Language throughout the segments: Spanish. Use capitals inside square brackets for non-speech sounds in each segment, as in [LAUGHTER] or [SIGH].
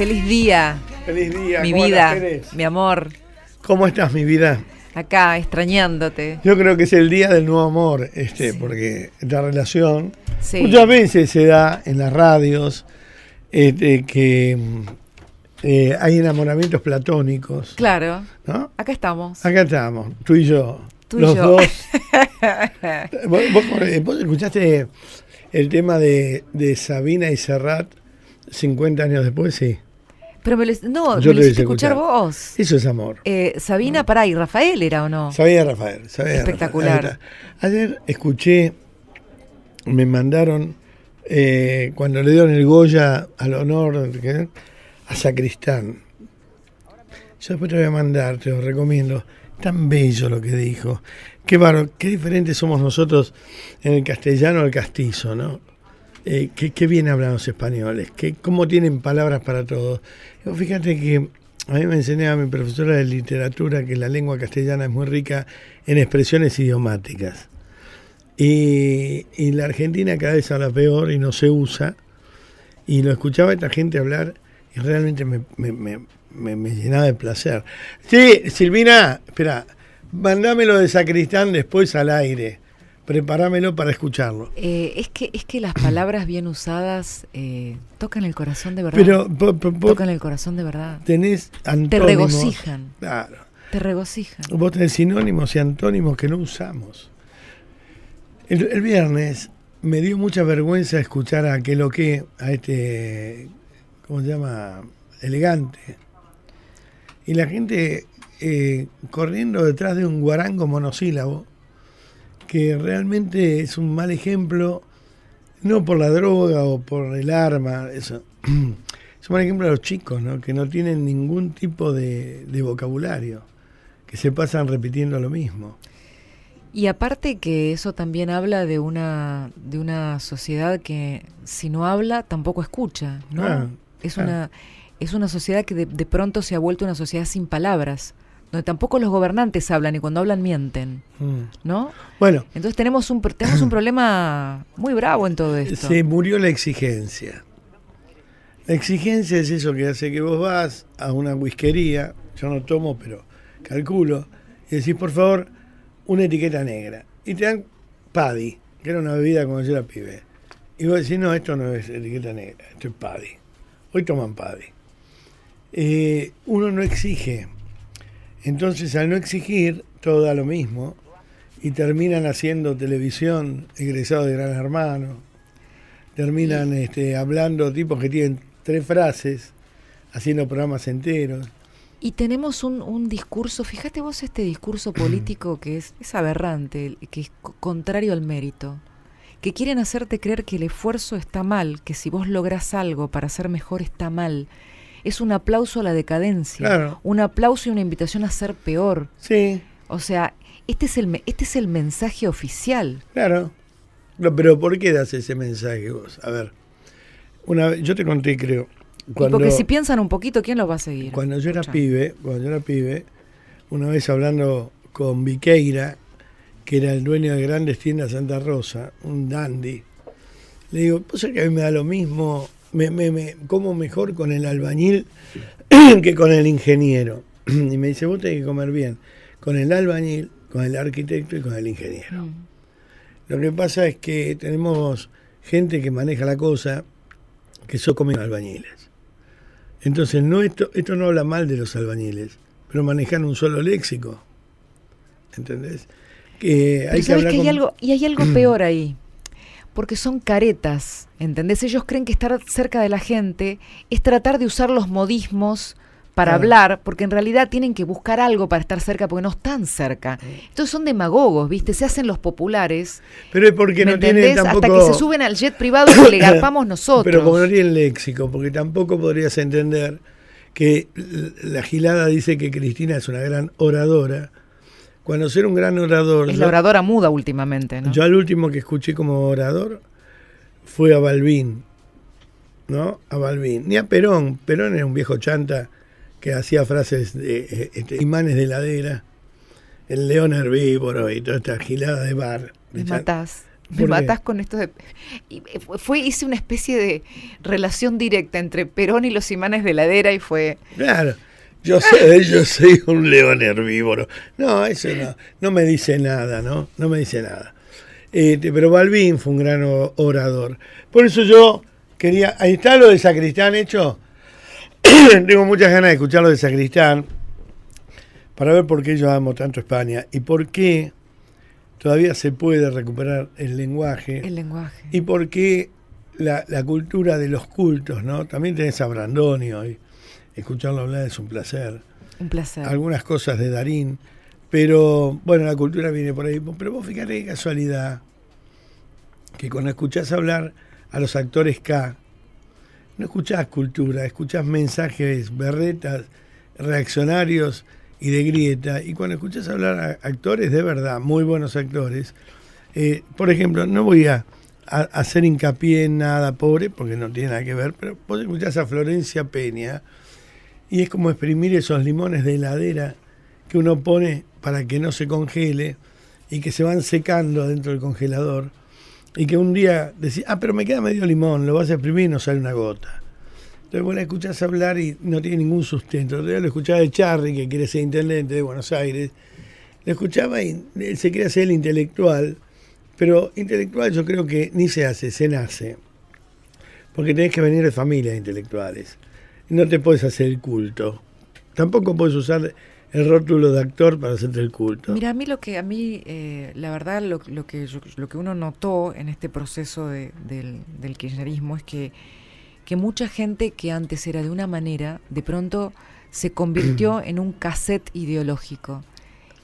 feliz día. Feliz día, mi vida, mi amor. ¿Cómo estás, mi vida? Acá, extrañándote. Yo creo que es el día del nuevo amor, este, porque esta relación muchas veces se da en las radios este, que eh, hay enamoramientos platónicos. Claro. Acá estamos. Acá estamos, tú y yo. los dos. [LAUGHS] ¿Vos, eh, vos, escuchaste el tema de, de Sabina y Serrat 50 años después? Sí. Pero me no, yo lo hice escuchar, vos. Eso es amor. Eh, Sabina, no. pará, ¿y Rafael era o no? Sabía Rafael, sabía. Espectacular. Ayer escuché, me mandaron, eh, cuando le dieron el Goya al honor a Sacristán. Yo después te voy a mandar, te lo recomiendo. Tan bello lo que dijo. Qué baro, qué diferentes somos nosotros en el castellano al castizo, ¿no? Eh, qué, bien hablan los españoles, cómo tienen palabras para todos? fíjate que a mí me enseñaba mi profesora de literatura que la lengua castellana es muy rica en expresiones idiomáticas. Y, la Argentina cada vez habla peor y no se usa. Y lo escuchaba esta gente hablar y realmente me, me llenaba de placer. Sí, Silvina, espera, mandámelo de sacristán después al aire prepáramelo para escucharlo. Eh, es, que, es que las palabras bien usadas eh, tocan el corazón de verdad. Pero, tocan el corazón de verdad. Tenés antónimos. Te regocijan. Claro. Te regocijan. Vos tenés sinónimos y antónimos que no usamos. El, viernes me dio mucha vergüenza escuchar a que lo que, a este, ¿cómo se llama? Elegante. Y la gente eh, corriendo detrás de un guarango monosílabo que realmente es un mal ejemplo, no por la droga o por el arma, eso. es un mal ejemplo a los chicos, ¿no? que no tienen ningún tipo de, vocabulario, que se pasan repitiendo lo mismo. Y aparte que eso también habla de una, de una sociedad que si no habla tampoco escucha, ¿no? Ah, es una ah. es una sociedad que de, pronto se ha vuelto una sociedad sin palabras donde tampoco los gobernantes hablan y cuando hablan mienten, mm. ¿no? Bueno. Entonces tenemos un, tenemos un [CLEARS THROAT] problema muy bravo en todo esto. Se murió la exigencia. La exigencia es eso que hace que vos vas a una whiskería, yo no tomo, pero calculo, y decís, por favor, una etiqueta negra. Y te dan paddy, que era una bebida cuando yo era pibe. Y vos decís, no, esto no es etiqueta negra, esto es paddy. Hoy toman paddy. Eh, uno no exige entonces, al no exigir, todo da lo mismo y terminan haciendo televisión, egresados de Gran Hermano, terminan este, hablando tipos que tienen tres frases, haciendo programas enteros. Y tenemos un, discurso, fíjate vos este discurso [CLEARS THROAT] político que es, es aberrante, que es contrario al mérito, que quieren hacerte creer que el esfuerzo está mal, que si vos lográs algo para ser mejor está mal, es un aplauso a la decadencia, un aplauso y una invitación a ser peor. Sí. O sea, este es el, este es el mensaje oficial. Claro. pero ¿por qué das ese mensaje vos? A ver, una yo te conté, creo. Cuando, porque si piensan un poquito, ¿quién los va a seguir? Cuando yo era pibe, cuando yo era pibe, una vez hablando con Viqueira, que era el dueño de grandes tiendas Santa Rosa, un dandy, le digo, pues que a mí me da lo mismo me, como mejor con el albañil [CLEARS THROAT] que con el ingeniero. [CLEARS THROAT] Y me dice, vos tenés que comer bien con el albañil, con el arquitecto y con el ingeniero. Mm. Lo que pasa es que tenemos gente que maneja la cosa, que son comen albañiles. Entonces, no esto, esto no habla mal de los albañiles, pero manejan un solo léxico. ¿Entendés? Que que, hay algo, y hay algo [CLEARS THROAT] peor ahí, porque son caretas ¿Entendés? Ellos creen que estar cerca de la gente es tratar de usar los modismos para hablar, porque en realidad tienen que buscar algo para estar cerca, porque no están cerca. Entonces son demagogos, ¿viste? Se hacen los populares. Pero es porque no tienen Hasta que se suben al jet privado que le [COUGHS] garpamos nosotros. Pero como no tienen léxico, porque tampoco podrías entender que la gilada dice que Cristina es una gran oradora. Cuando ser un gran orador... Es la oradora muda últimamente, ¿no? Yo al último que escuché como orador fue a Balbín, ¿no? A Balbín, ni a Perón. Perón era un viejo chanta que hacía frases de eh, este, imanes de ladera, el león herbívoro y toda esta gilada de bar. Me matás. Me matás con esto de... Eh, fue, hice una especie de relación directa entre Perón y los imanes de ladera y fue... Claro, yo soy, [LAUGHS] yo soy un león herbívoro. No, eso no, no me dice nada, ¿no? No me dice nada. Eh, pero Balbín fue un gran orador. Por eso yo quería. Ahí está lo de Sacristán hecho. [CLEARS THROAT] Tengo muchas ganas de escuchar lo de Sacristán para ver por qué yo amo tanto España y por qué todavía se puede recuperar el lenguaje. El lenguaje. Y por qué la, cultura de los cultos, ¿no? También tenés a Brandoni hoy. Escucharlo hablar es un placer. Un placer. Algunas cosas de Darín. Pero bueno, la cultura viene por ahí. Pero vos fijate casualidad que cuando escuchás hablar a los actores K, no escuchás cultura, escuchás mensajes, berretas, reaccionarios y de grieta. Y cuando escuchás hablar a actores de verdad, muy buenos actores, eh, por ejemplo, no voy a, a, hacer hincapié en nada pobre, porque no tiene nada que ver, pero vos escuchás a Florencia Peña y es como exprimir esos limones de heladera que uno pone para que no se congele y que se van secando dentro del congelador y que un día decís, ah, pero me queda medio limón, lo vas a exprimir y no sale una gota. Entonces vos la escuchás hablar y no tiene ningún sustento. Yo lo escuchaba de Charlie que quiere ser intendente de Buenos Aires. Lo escuchaba y se quiere hacer el intelectual, pero intelectual yo creo que ni se hace, se nace. Porque tenés que venir de familias intelectuales. No te puedes hacer el culto. Tampoco puedes usar el rótulo de actor para hacer el culto. Mira, a mí lo que, a mí, eh, la verdad, lo, que lo que uno notó en este proceso del, kirchnerismo es que, que mucha gente que antes era de una manera, de pronto se convirtió [CLEARS THROAT] en un cassette ideológico.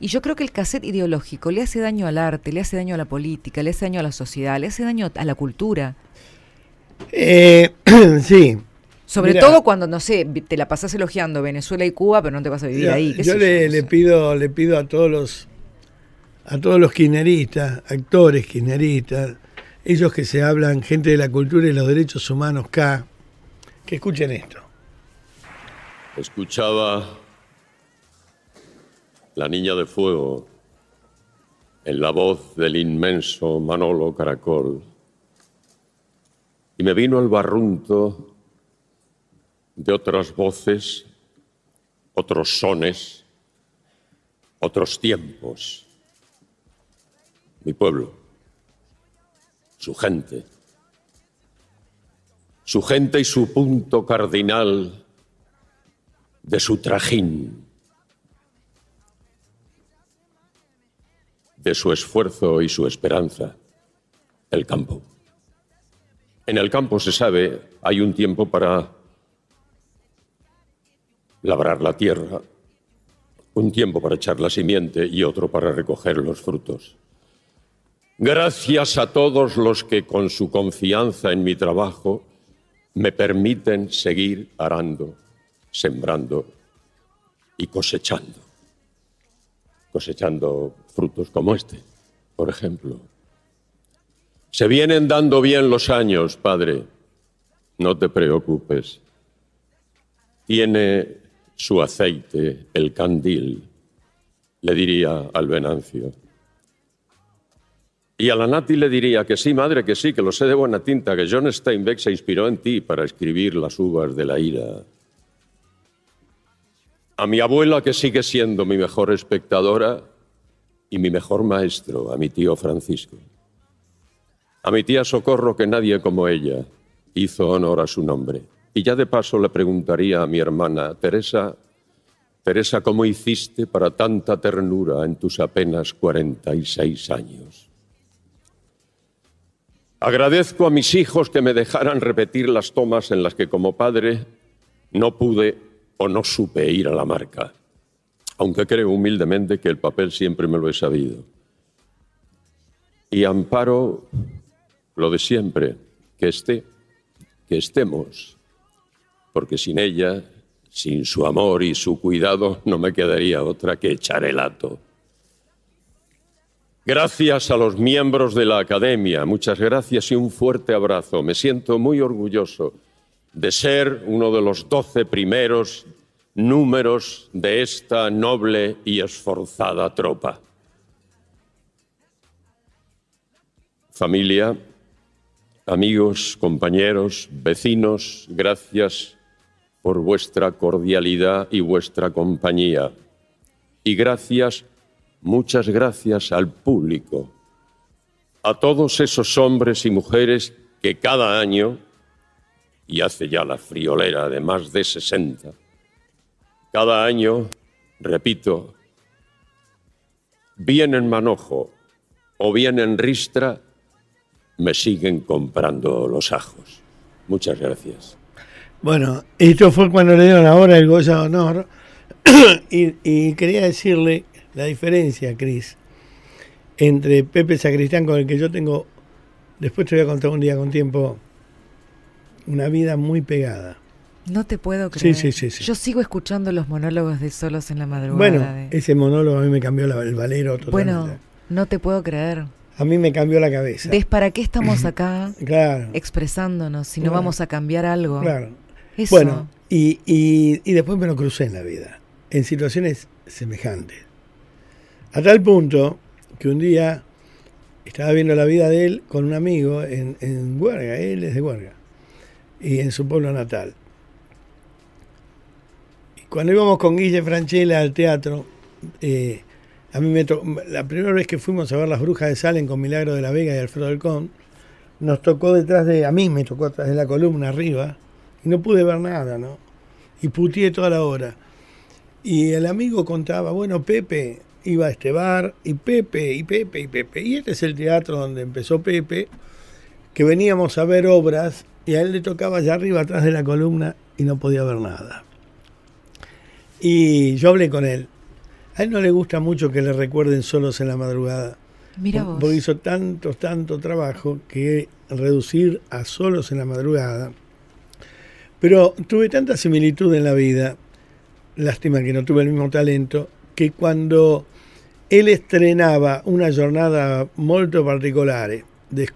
Y yo creo que el cassette ideológico le hace daño al arte, le hace daño a la política, le hace daño a la sociedad, le hace daño a la cultura. Eh, [CLEARS THROAT] sí, sobre todo cuando, no sé, te la pasás elogiando Venezuela y Cuba, pero no te vas a vivir ahí. yo, le, pido, le pido a todos los a todos los kirchneristas, actores kirchneristas, ellos que se hablan, gente de la cultura y los derechos humanos K, que escuchen esto. Escuchaba La Niña de Fuego en la voz del inmenso Manolo Caracol y me vino al barrunto de otras voces, otros sones, otros tiempos. Mi pueblo, su gente, su gente y su punto cardinal de su trajín, de su esfuerzo y su esperanza, el campo. En el campo se sabe, hay un tiempo para labrar la tierra, un tiempo para echar la simiente y otro para recoger los frutos. Gracias a todos los que con su confianza en mi trabajo me permiten seguir arando, sembrando y cosechando. Cosechando frutos como este, por ejemplo. Se vienen dando bien los años, padre. No te preocupes. Tiene su aceite, el candil, le diría al Venancio. Y a la Nati le diría que sí, madre, que sí, que lo sé de buena tinta, que John Steinbeck se inspiró en ti para escribir las uvas de la ira. A mi abuela, que sigue siendo mi mejor espectadora y mi mejor maestro, a mi tío Francisco. A mi tía Socorro, que nadie como ella hizo honor a su nombre. Y ya de paso le preguntaría a mi hermana, Teresa, Teresa, ¿cómo hiciste para tanta ternura en tus apenas 46 años? Agradezco a mis hijos que me dejaran repetir las tomas en las que como padre no pude o no supe ir a la marca, aunque creo humildemente que el papel siempre me lo he sabido. Y amparo lo de siempre, que esté, que estemos porque sin ella, sin su amor y su cuidado, no me quedaría otra que echar el ato. Gracias a los miembros de la Academia, muchas gracias y un fuerte abrazo. Me siento muy orgulloso de ser uno de los doce primeros números de esta noble y esforzada tropa. Familia, amigos, compañeros, vecinos, gracias por vuestra cordialidad y vuestra compañía. Y gracias, muchas gracias al público, a todos esos hombres y mujeres que cada año, y hace ya la friolera de más de 60, cada año, repito, bien en manojo o bien en ristra, me siguen comprando los ajos. Muchas gracias. Bueno, esto fue cuando le dieron ahora el Goya de Honor. [CLEARS THROAT] y, quería decirle la diferencia, Cris, entre Pepe Sacristán, con el que yo tengo, después te voy a contar un día con tiempo, una vida muy pegada. No te puedo creer. Sí, sí, sí, yo sigo escuchando los monólogos de Solos en la madrugada. Bueno, ese monólogo a mí me cambió el valero totalmente. Bueno, no te puedo creer. A mí me cambió la cabeza. Es para qué estamos acá expresándonos si no vamos a cambiar algo? Claro. Bueno, y, después me lo crucé en la vida, en situaciones semejantes. A tal punto que un día estaba viendo la vida de él con un amigo en, en Huerga, él es de Huerga, y en su pueblo natal. Y cuando íbamos con Guille Franchella al teatro, eh, a mí me la primera vez que fuimos a ver Las Brujas de Salen con Milagro de la Vega y Alfredo Alcón, nos tocó detrás de, a mí me tocó detrás de la columna arriba, y no pude ver nada, ¿no? Y putié toda la hora. Y el amigo contaba, bueno, Pepe iba a este bar, y Pepe, y Pepe, y Pepe. Y este es el teatro donde empezó Pepe, que veníamos a ver obras, y a él le tocaba allá arriba, atrás de la columna, y no podía ver nada. Y yo hablé con él. A él no le gusta mucho que le recuerden solos en la madrugada. Mira vos. Porque hizo tanto, tanto trabajo que reducir a solos en la madrugada pero tuve tanta similitud en la vida, lástima que no tuve el mismo talento, que cuando él estrenaba una jornada molto particular, de,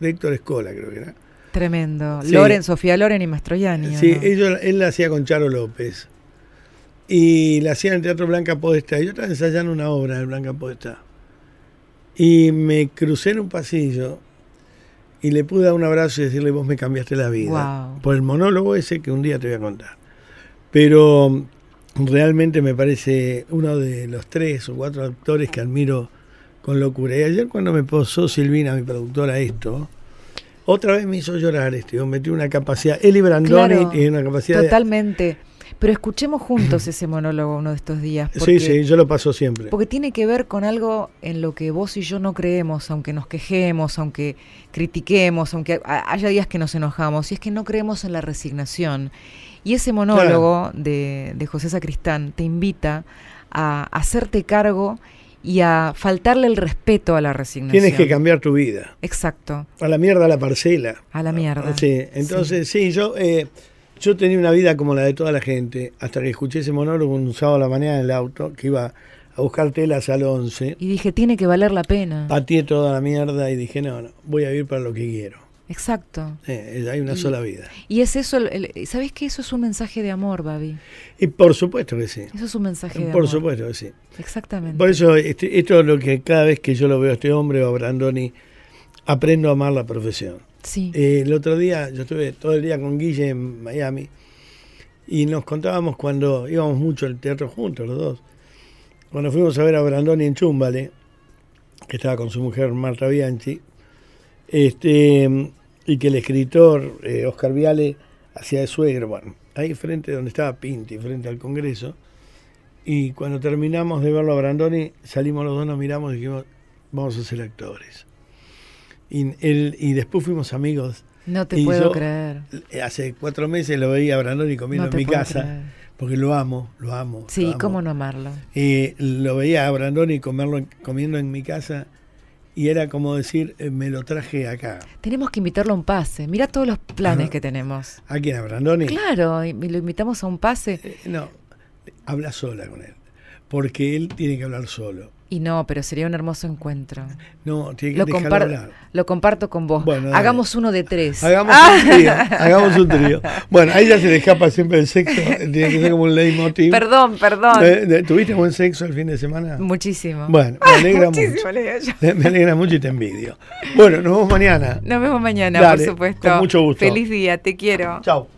Héctor Escola, creo que era. Tremendo. Loren, Sofía Loren y Mastroianni. Sí, él la hacía con Charo López. Y la hacía en el Teatro Blanca y Yo estaba ensayando una obra de Blanca Podestá. Y me crucé en un pasillo y le pude dar un abrazo y decirle, vos me cambiaste la vida. Por el monólogo ese que un día te voy a contar. Pero realmente me parece uno de los tres o cuatro actores que admiro con locura. Y ayer cuando me posó Silvina, mi productora, esto, otra vez me hizo llorar este hombre, tiene una capacidad, Eli Brandoni tiene una capacidad totalmente. Pero escuchemos juntos [LAUGHS] ese monólogo uno de estos días. sí, sí, yo lo paso siempre. Porque tiene que ver con algo en lo que vos y yo no creemos, aunque nos quejemos, aunque critiquemos, aunque haya días que nos enojamos, y es que no creemos en la resignación. Y ese monólogo de, de, José Sacristán te invita a hacerte cargo y a faltarle el respeto a la resignación. Tienes que cambiar tu vida. Exacto. A la mierda la parcela. A la mierda. Sí, entonces sí, yo... Eh, yo tenía una vida como la de toda la gente, hasta que escuché ese monólogo un sábado a la mañana en el auto, que iba a buscar telas al 11. Y dije, tiene que valer la pena. Patié toda la mierda y dije, no, no, voy a vivir para lo que quiero. Exacto. Eh, eh, hay una sola vida. Y es eso, sabes que eso es un mensaje de amor, Babi? Y por supuesto que sí. Eso es un mensaje de por amor. Por supuesto que sí. Exactamente. Por eso, este, esto es lo que cada vez que yo lo veo a este hombre o a Brandoni, aprendo a amar la profesión. Eh, el otro día, yo estuve todo el día con Guille en Miami y nos contábamos cuando íbamos mucho al teatro juntos, los dos. Cuando fuimos a ver a Brandoni en Chumbale, que estaba con su mujer Marta Bianchi, este, y que el escritor eh, Oscar Viale hacía de suegro, bueno, ahí frente donde estaba Pinti, frente al Congreso. Y cuando terminamos de verlo a Brandoni, salimos los dos, nos miramos y dijimos, vamos a ser actores. Y, después fuimos amigos. No te puedo creer. Hace cuatro meses lo veía a Brandoni comiendo en mi casa, porque lo amo, lo amo. Sí, ¿cómo no amarlo? Y lo veía a Brandoni comiendo en mi casa y era como decir, eh, me lo traje acá. Tenemos que invitarlo a un pase. Mira todos los planes que tenemos. ¿A quién? ¿A Brandoni? Claro, y lo invitamos a un pase. Eh, no, habla sola con él, porque él tiene que hablar solo. Y no, pero sería un hermoso encuentro. No, tiene que lo, lo comparto con vos. hagamos uno de tres. Hagamos un ah. trío. [LAUGHS] Bueno, ahí ella se le escapa siempre el sexo. Tiene que ser como un leitmotiv. Perdón, perdón. Eh, ¿Tuviste buen sexo el fin de semana? Muchísimo. Bueno, me alegra [LAUGHS] mucho. me alegra mucho y te envidio. Bueno, nos vemos mañana. Nos vemos mañana, por supuesto. Con mucho gusto. Feliz día, te quiero. Chao.